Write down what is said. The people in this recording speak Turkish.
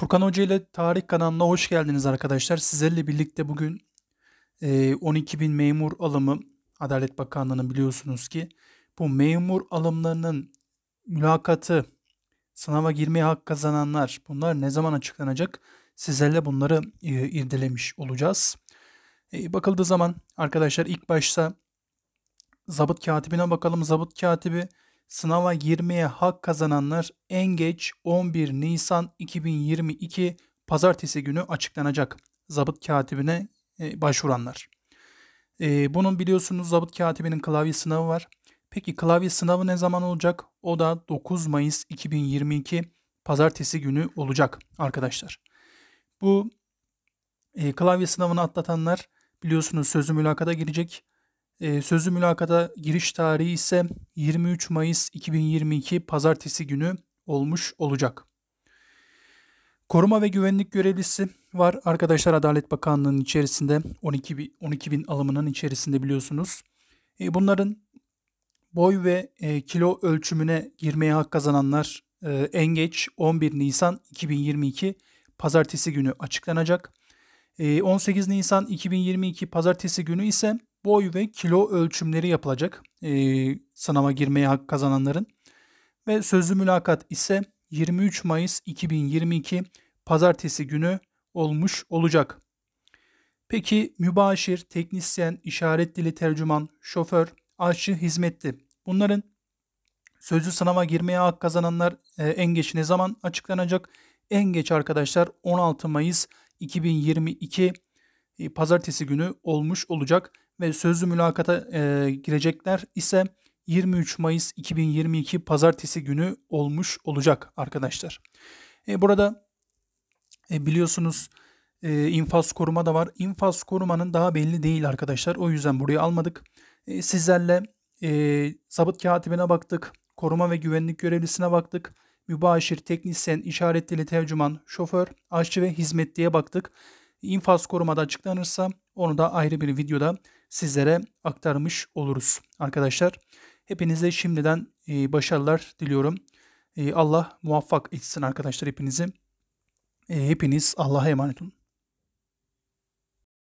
Furkan Hoca ile Tarih kanalına hoş geldiniz arkadaşlar. Sizlerle birlikte bugün 12 e, bin memur alımı Adalet Bakanlığı'nın biliyorsunuz ki bu memur alımlarının mülakatı, sınava girmeye hak kazananlar bunlar ne zaman açıklanacak? Sizlerle bunları e, irdelemiş olacağız. E, bakıldığı zaman arkadaşlar ilk başta zabıt katibine bakalım. Zabıt katibi sınava girmeye hak kazananlar en geç 11 Nisan 2022 pazartesi günü açıklanacak. Zabıt katibine e, başvuranlar. E, bunun biliyorsunuz zabıt katibinin klavye sınavı var. Peki klavye sınavı ne zaman olacak? O da 9 Mayıs 2022 pazartesi günü olacak arkadaşlar. Bu e, klavye sınavını atlatanlar biliyorsunuz sözlü mülakata girecek. E, ee, sözlü mülakata giriş tarihi ise 23 Mayıs 2022 pazartesi günü olmuş olacak. Koruma ve güvenlik görevlisi var. Arkadaşlar Adalet Bakanlığı'nın içerisinde 12 bin, 12 bin alımının içerisinde biliyorsunuz. Ee, bunların boy ve e, kilo ölçümüne girmeye hak kazananlar e, en geç 11 Nisan 2022 pazartesi günü açıklanacak. 18 ee, Nisan 2022 pazartesi günü ise boy ve kilo ölçümleri yapılacak e, sınava girmeye hak kazananların. Ve sözlü mülakat ise 23 Mayıs 2022 pazartesi günü olmuş olacak. Peki mübaşir, teknisyen, işaret dili tercüman, şoför, aşçı, hizmetli. Bunların sözlü sınava girmeye hak kazananlar e, en geç ne zaman açıklanacak? En geç arkadaşlar 16 Mayıs 2022 pazartesi günü olmuş olacak ve sözlü mülakata e, girecekler ise 23 Mayıs 2022 pazartesi günü olmuş olacak arkadaşlar. E, burada e, biliyorsunuz e, infaz koruma da var. İnfaz korumanın daha belli değil arkadaşlar. O yüzden burayı almadık. E, sizlerle e, sabıt katibine baktık. Koruma ve güvenlik görevlisine baktık mübaşir, teknisyen, işaret dili tercüman, şoför, aşçı ve hizmetliye baktık infaz korumada açıklanırsa onu da ayrı bir videoda sizlere aktarmış oluruz arkadaşlar. Hepinize şimdiden e, başarılar diliyorum. E, Allah muvaffak etsin arkadaşlar hepinizi. E, hepiniz Allah'a emanet olun.